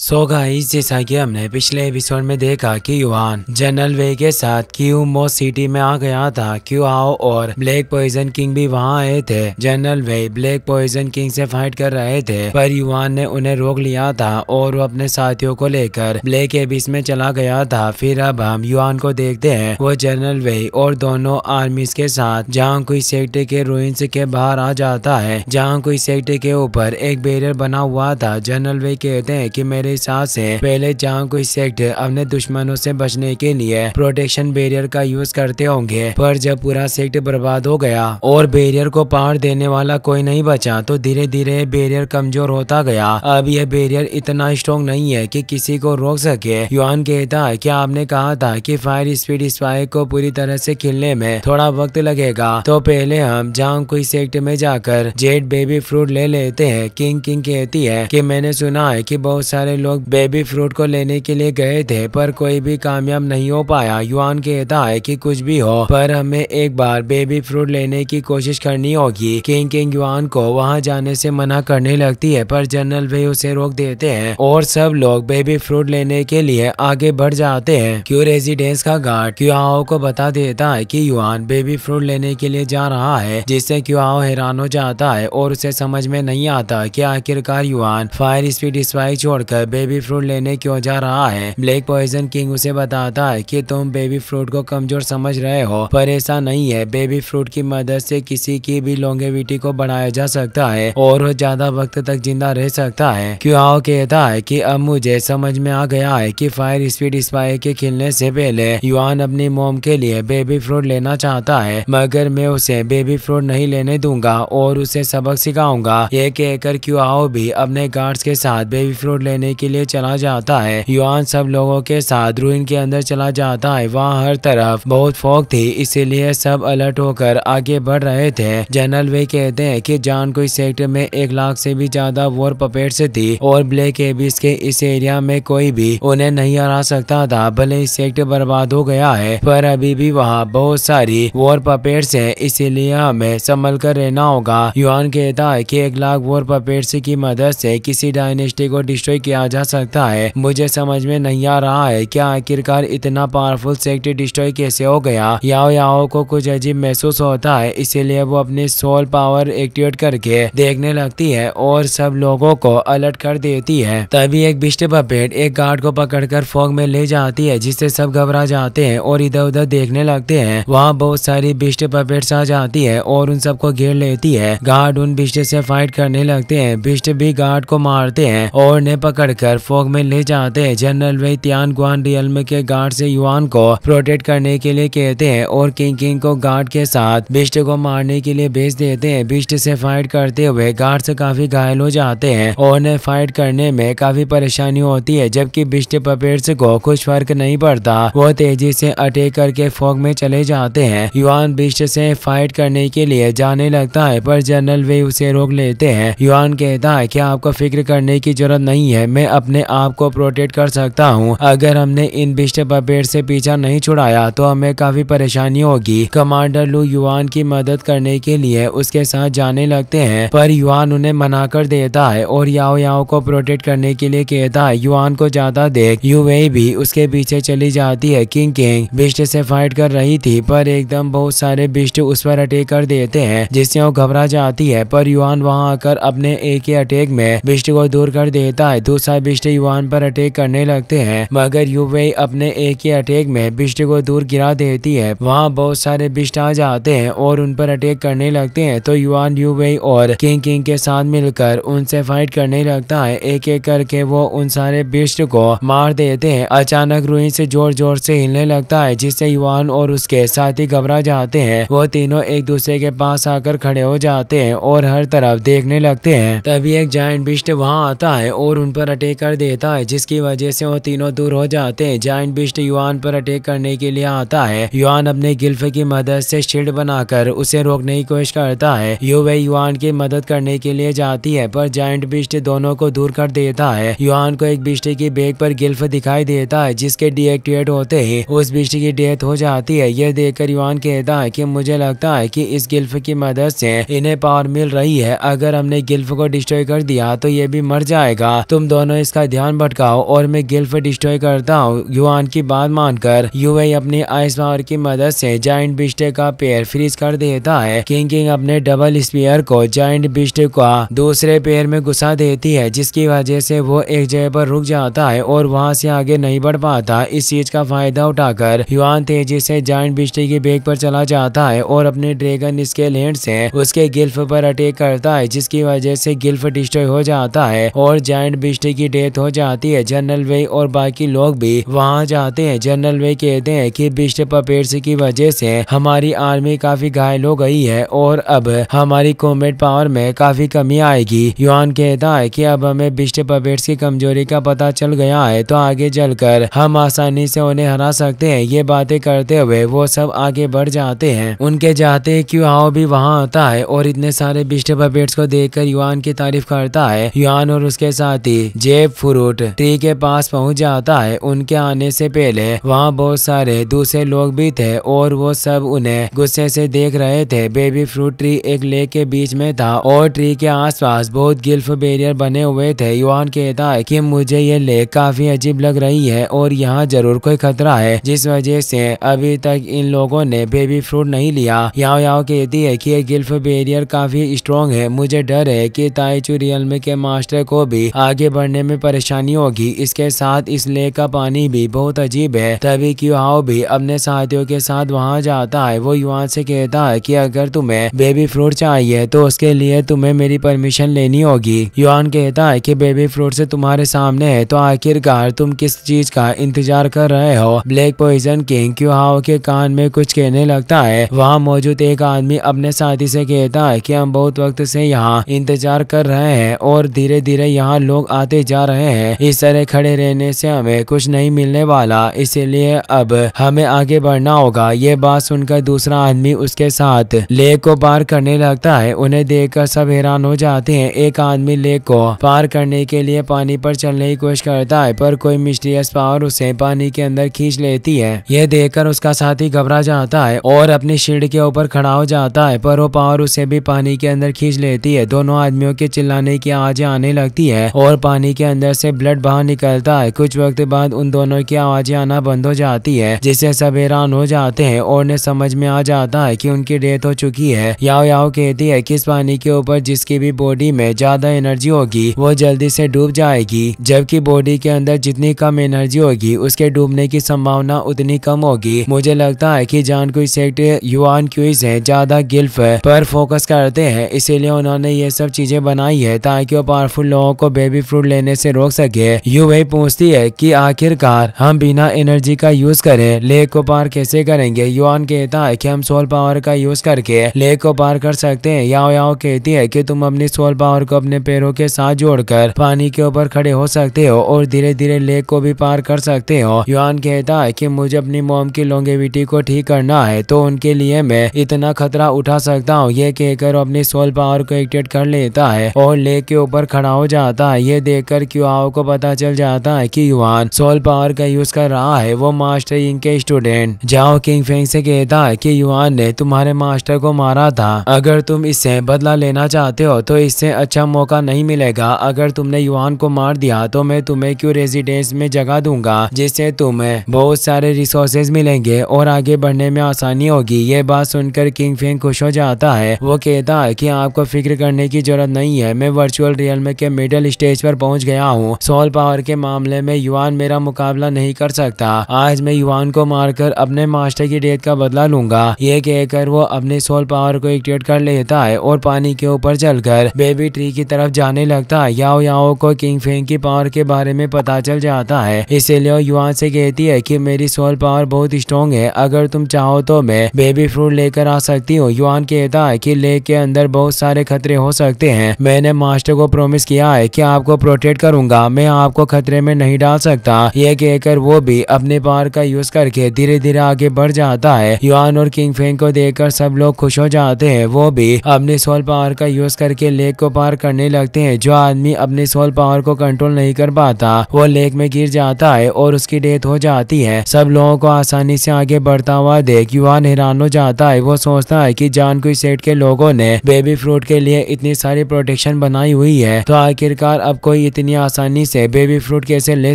so guys जैसा कि हमने पिछले एपिसोड में देखा कि युवान जनरल वे के साथ क्यू मो सिटी में आ गया था क्यू आओ और ब्लैक पॉइजन किंग भी वहां आए थे general Wei black poison king से फाइट कर रहे थे पर युवान ने उन्हें रोक लिया था और वो अपने साथियों को लेकर ब्लैक एबिस में चला गया था फिर अब हम युवान को देखते है वो जनरल वे और दोनों आर्मीज के साथ जहाँ कोई सेक्टर के रोइंस के बाहर आ जाता है जहाँ कोई सेक्टर के ऊपर एक बेरियर बना हुआ था जनरल वे कहते हैं की मेरे हिसाब से पहले जहाँ कोई सेक्ट अपने दुश्मनों से बचने के लिए प्रोटेक्शन बैरियर का यूज करते होंगे पर जब पूरा सेक्ट बर्बाद हो गया और बैरियर को पार देने वाला कोई नहीं बचा तो धीरे धीरे बैरियर कमजोर होता गया अब यह बैरियर इतना स्ट्रॉन्ग नहीं है कि किसी को रोक सके युवान कहता है की आपने कहा था की फायर स्पीड स्पाइक को पूरी तरह ऐसी खिलने में थोड़ा वक्त लगेगा तो पहले हम जहाँ कोई सेक्ट में जाकर जेट बेबी फ्रूट ले लेते हैं किंग किंग कहती है कि मैंने सुना है कि बहुत सारे सारे लोग बेबी फ्रूट को लेने के लिए गए थे पर कोई भी कामयाब नहीं हो पाया युवान कहता है कि कुछ भी हो पर हमें एक बार बेबी फ्रूट लेने की कोशिश करनी होगी किंग किंग युवान को वहाँ जाने से मना करने लगती है पर जनरल भी उसे रोक देते हैं और सब लोग बेबी फ्रूट लेने के लिए आगे बढ़ जाते हैं क्यों रेजिडेंस का गार्ड क्यूआओ को बता देता है की युवान बेबी फ्रूट लेने के लिए जा रहा है जिससे क्यूआओ हैरान हो जाता है और उसे समझ में नहीं आता की आखिरकार युवान फायर स्पीड स्पाई छोड़कर बेबी फ्रूट लेने क्यों जा रहा है ब्लैक पॉइजन किंग उसे बताता है कि तुम बेबी फ्रूट को कमजोर समझ रहे हो पर ऐसा नहीं है बेबी फ्रूट की मदद से किसी की भी लॉन्गेविटी को बढ़ाया जा सकता है और वो ज्यादा वक्त तक जिंदा रह सकता है क्यों कहता है की अब मुझे समझ में आ गया है की फायर स्पीड स्पाई के खिलने से पहले युवान अपनी मोम के लिए बेबी फ्रूट लेना चाहता है मगर मैं उसे बेबी फ्रूट नहीं लेने दूंगा और उसे सबक सिखाऊंगा ये कहकर क्यों भी अपने गार्ड्स के साथ बेबी फ्रूट लेने के लिए चला जाता है युवान सब लोगों के साथ रूइन के अंदर चला जाता है वहाँ हर तरफ बहुत फोक थी इसीलिए सब अलर्ट होकर आगे बढ़ रहे थे जनरल वे कहते हैं कि जान को इस सेक्टर में एक लाख से भी ज्यादा वोर पपेट से थी और ब्लैक एबिस के इस एरिया में कोई भी उन्हें नहीं हरा सकता था भले इस सेक्टर बर्बाद हो गया है पर अभी भी वहाँ बहुत सारी वोर पपेट है इसीलिए हमें संभल कर रहना होगा युवान कहता है की एक लाख वोर पपेट्स की मदद से किसी डायनेस्टी को डिस्ट्रॉय किया बनाया जा सकता है मुझे समझ में नहीं आ रहा है क्या आखिरकार इतना पावरफुल सेक्ट डिस्ट्रॉय कैसे हो गया याओ याओ को कुछ अजीब महसूस होता है इसीलिए वो अपनी सोल पावर एक्टिवेट करके देखने लगती है और सब लोगों को अलर्ट कर देती है तभी एक बिस्ट पपेट एक गार्ड को पकड़कर फॉग में ले जाती है जिससे सब घबरा जाते हैं और इधर उधर देखने लगते हैं वहाँ बहुत सारी बिस्ट पपेट आ जाती है और उन सबको घेर लेती है गार्ड उन बिस्ट से फाइट करने लगते हैं बिस्ट भी गार्ड को मारते हैं और ने पकड़ कर फोग में ले जाते हैं जनरल वे त्यान गुआन रियलम के गार्ड से युवान को प्रोटेक्ट करने के लिए कहते हैं और किंग किंग को गार्ड के साथ बिस्ट को मारने के लिए भेज देते हैं बिस्ट से फाइट करते हुए गार्ड से काफी घायल हो जाते हैं और उन्हें फाइट करने में काफी परेशानी होती है जबकि बिस्ट पपेट्स को कुछ फर्क नहीं पड़ता वो तेजी से अटैक करके फोग में चले जाते हैं युवान बिस्ट से फाइट करने के लिए जाने लगता है पर जनरल वे उसे रोक लेते हैं युवान कहता है कि आपको फिक्र करने की जरूरत नहीं है मैं मैं अपने आप को प्रोटेक्ट कर सकता हूँ अगर हमने इन बिस्ट पपेट से पीछा नहीं छुड़ाया तो हमें काफी परेशानी होगी कमांडर लू युवान की मदद करने के लिए उसके साथ जाने लगते हैं पर युवान उन्हें मना कर देता है और याओ याओ को प्रोटेक्ट करने के लिए कहता है युवान को ज्यादा देख युवे भी उसके पीछे चली जाती है किंग किंग बिस्ट से फाइट कर रही थी पर एकदम बहुत सारे बिस्ट उस पर अटैक कर देते हैं जिससे वो घबरा जाती है पर युवान वहाँ आकर अपने एक ही अटैक में बिस्ट को दूर कर देता है दूसरा साथ युवान पर अटैक करने लगते हैं मगर युवे अपने एक ही अटैक में बिस्टे को दूर गिरा देती है वहाँ बहुत सारे बिस्ट आ जाते हैं और उन पर अटैक करने लगते हैं तो युवान युवे और किंग किंग के साथ मिलकर उनसे फाइट करने लगता है एक एक करके वो उन सारे बिस्ट को मार देते हैं अचानक रूई से जोर जोर से हिलने लगता है जिससे युवान और उसके साथी घबरा जाते हैं वो तीनों एक दूसरे के पास आकर खड़े हो जाते हैं और हर तरफ देखने लगते हैं तभी एक जाइंट बिस्ट वहाँ आता है और उन पर अटैक कर देता है जिसकी वजह से वो तीनों दूर हो जाते हैं जाइंट बिस्ट युआन पर अटैक करने के लिए आता है युआन अपने गिल्फ की मदद से शील्ड बनाकर उसे रोकने की कोशिश करता है युवे युआन की मदद करने के लिए जाती है पर जाइंट बिस्ट दोनों को दूर कर देता है युआन को एक बिस्ट की बेग पर गिल्फ दिखाई देता है जिसके डिएक्टिवेट होते ही उस बिस्ट की डेथ हो जाती है यह देखकर युवान कहता है की मुझे लगता है की इस गिल्फ की मदद से इन्हें पावर मिल रही है अगर हमने गिल्फ को डिस्ट्रॉय कर दिया तो ये भी मर जाएगा तुम दोनों दोनों इसका ध्यान भटकाओ और मैं गिल्फ डिस्ट्रॉय करता हूँ युआन की बात मानकर युवा अपने आइस पावर की मदद से जाइंट बिस्टे का पेयर फ्रीज कर देता है किंग किंग अपने डबल स्पीयर को जाइंट बिस्टे का दूसरे पेयर में घुसा देती है जिसकी वजह से वो एक जगह पर रुक जाता है और वहाँ से आगे नहीं बढ़ पाता इस चीज का फायदा उठाकर युआन तेजी से जाइंट बिस्टे की बेग पर चला जाता है और अपने ड्रेगन स्केल लेंड से उसके गिल्फ पर अटैक करता है जिसकी वजह से गिल्फ डिस्ट्रॉय हो जाता है और जाइंट बिस्टे आदमी की डेथ हो जाती है जनरल वे और बाकी लोग भी वहाँ जाते हैं जनरल वे कहते हैं कि बिस्ट पपेट्स की वजह से हमारी आर्मी काफी घायल हो गई है और अब हमारी कॉमेट पावर में काफी कमी आएगी युवान कहता है की अब हमें बिस्ट पपेट्स की कमजोरी का पता चल गया है तो आगे चलकर हम आसानी से उन्हें हरा सकते हैं ये बातें करते हुए वो सब आगे बढ़ जाते हैं उनके जाते हाँ भी वहाँ आता है और इतने सारे बिस्ट पपेट्स को देखकर युवान की तारीफ करता है युवान और उसके साथी जेब फ्रूट ट्री के पास पहुंच जाता है उनके आने से पहले वहां बहुत सारे दूसरे लोग भी थे और वो सब उन्हें गुस्से से देख रहे थे बेबी फ्रूट ट्री एक लेक के बीच में था और ट्री के आसपास बहुत गिल्फ बैरियर बने हुए थे युवान कहता है कि मुझे ये लेक काफी अजीब लग रही है और यहाँ जरूर कोई खतरा है जिस वजह से अभी तक इन लोगों ने बेबी फ्रूट नहीं लिया यहाँ यहाँ कहती है की ये गिल्फ बैरियर काफी स्ट्रॉन्ग है मुझे डर है की ताइचू रियल के मास्टर को भी आगे बढ़ने करने में परेशानी होगी इसके साथ इस लेक का पानी भी बहुत अजीब है तभी हाउ भी अपने साथियों के साथ वहाँ जाता है वो युवा से कहता है की अगर तुम्हें बेबी फ्रूट चाहिए तो उसके लिए तुम्हें मेरी परमिशन लेनी होगी युवान कहता है की बेबी फ्रूट से तुम्हारे सामने है तो आखिरकार तुम किस चीज का इंतजार कर रहे हो black poison king Qiu Hao के कान में कुछ कहने लगता है वहाँ मौजूद एक आदमी अपने साथी से कहता है कि हम बहुत वक्त से यहाँ इंतजार कर रहे हैं और धीरे धीरे यहाँ लोग आते जा रहे हैं इस तरह खड़े रहने से हमें कुछ नहीं मिलने वाला इसीलिए अब हमें आगे बढ़ना होगा ये बात सुनकर दूसरा आदमी उसके साथ लेक को पार करने लगता है उन्हें देखकर सब हैरान हो जाते हैं एक आदमी लेक को पार करने के लिए पानी पर चलने की कोशिश करता है पर कोई मिस्ट्रियस पावर उसे पानी के अंदर खींच लेती है यह देखकर उसका साथी घबरा जाता है और अपनी शीड के ऊपर खड़ा हो जाता है पर वो पावर उसे भी पानी के अंदर खींच लेती है दोनों आदमियों के चिल्लाने की आवाजें आने लगती है और पानी पानी के अंदर से ब्लड बाहर निकलता है कुछ वक्त बाद उन दोनों की आवाजें आना बंद हो जाती है जिससे सब हैरान हो जाते हैं और उन्हें समझ में आ जाता है कि उनकी डेथ हो चुकी है याओ याओ कहती है कि इस पानी के ऊपर जिसकी भी बॉडी में ज्यादा एनर्जी होगी वो जल्दी से डूब जाएगी जबकि बॉडी के अंदर जितनी कम एनर्जी होगी उसके डूबने की संभावना उतनी कम होगी मुझे लगता है की जान को सेक्ट युवान क्यूज है ज्यादा गिल्फ पर फोकस करते हैं इसीलिए उन्होंने ये सब चीजें बनाई है ताकि वो पावरफुल लोगों को बेबी फ्रूट लेने से रोक सके वही पूछती है कि आखिरकार हम बिना एनर्जी का यूज करें लेक को पार कैसे करेंगे युवान कहता है कि हम सोल पावर का यूज करके लेक को पार कर सकते हैं याओ याओ कहती है कि तुम अपनी सोल पावर को अपने पैरों के साथ जोड़कर पानी के ऊपर खड़े हो सकते हो और धीरे धीरे लेक को भी पार कर सकते हो युवान कहता है की मुझे अपनी मोम की लोंगेविटी को ठीक करना है तो उनके लिए मैं इतना खतरा उठा सकता हूँ ये कहकर अपनी सोल पावर को एक्टेट कर लेता है और लेक के ऊपर खड़ा हो जाता है ये देख देखकर क्यूआओ को पता चल जाता है कि युवान सोल पावर का यूज कर रहा है वो मास्टर यिंग के स्टूडेंट जाओ किंग फेंग से कहता है कि युवान ने तुम्हारे मास्टर को मारा था अगर तुम इससे बदला लेना चाहते हो तो इससे अच्छा मौका नहीं मिलेगा अगर तुमने युवान को मार दिया तो मैं तुम्हे क्यूँ रेजिडेंस में जगह दूंगा जिससे तुम्हे बहुत सारे रिसोर्सेज मिलेंगे और आगे बढ़ने में आसानी होगी ये बात सुनकर किंग फेंग खुश हो जाता है वो कहता है कि आपको फिक्र करने की जरूरत नहीं है मैं वर्चुअल रियल में के मिडिल स्टेज पर पहुंच पहुंच गया हूँ सोल पावर के मामले में युवान मेरा मुकाबला नहीं कर सकता आज मैं युवान को मारकर अपने मास्टर की डेथ का बदला लूंगा ये कहकर वो अपने सोल पावर को इक्टेट कर लेता है और पानी के ऊपर चलकर बेबी ट्री की तरफ जाने लगता है याओ याओ को किंग फेंग की पावर के बारे में पता चल जाता है इसीलिए युवान से कहती है की मेरी सोल पावर बहुत स्ट्रॉन्ग है अगर तुम चाहो तो मैं बेबी फ्रूट लेकर आ सकती हूँ युवान कहता है की लेक के अंदर बहुत सारे खतरे हो सकते हैं मैंने मास्टर को प्रोमिस किया है कि आपको प्रोटेक्ट अपडेट करूंगा मैं आपको खतरे में नहीं डाल सकता ये कहकर वो भी अपने पार का यूज करके धीरे धीरे आगे बढ़ जाता है युआन और किंग फेंग को देख सब लोग खुश हो जाते हैं वो भी अपने सोल पावर का यूज करके लेक को पार करने लगते है जो आदमी अपने सोल पावर को कंट्रोल नहीं कर पाता वो लेक में गिर जाता है और उसकी डेथ हो जाती है सब लोगों को आसानी से आगे बढ़ता हुआ देख युवान हैरान हो जाता है वो सोचता है कि जान कोई सेट के लोगों ने बेबी फ्रूट के लिए इतनी सारी प्रोटेक्शन बनाई हुई है तो आखिरकार अब कोई इतनी आसानी से बेबी फ्रूट कैसे ले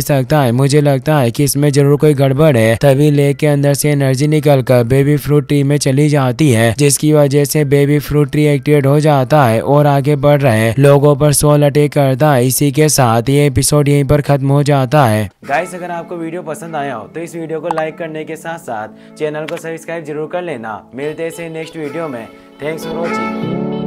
सकता है मुझे लगता है कि इसमें जरूर कोई गड़बड़ है तभी ले के अंदर से एनर्जी निकल कर बेबी फ्रूट ट्री में चली जाती है जिसकी वजह से बेबी फ्रूट ट्री एक्टिवेट हो जाता है और आगे बढ़ रहे लोगों पर सोल अटैक करता है इसी के साथ ये एपिसोड यही पर खत्म हो जाता है गाइस अगर आपको वीडियो पसंद आया हो तो इस वीडियो को लाइक करने के साथ साथ चैनल को सब्सक्राइब जरूर कर लेना मिलते हैं नेक्स्ट वीडियो में थैंक्स फॉर वॉचिंग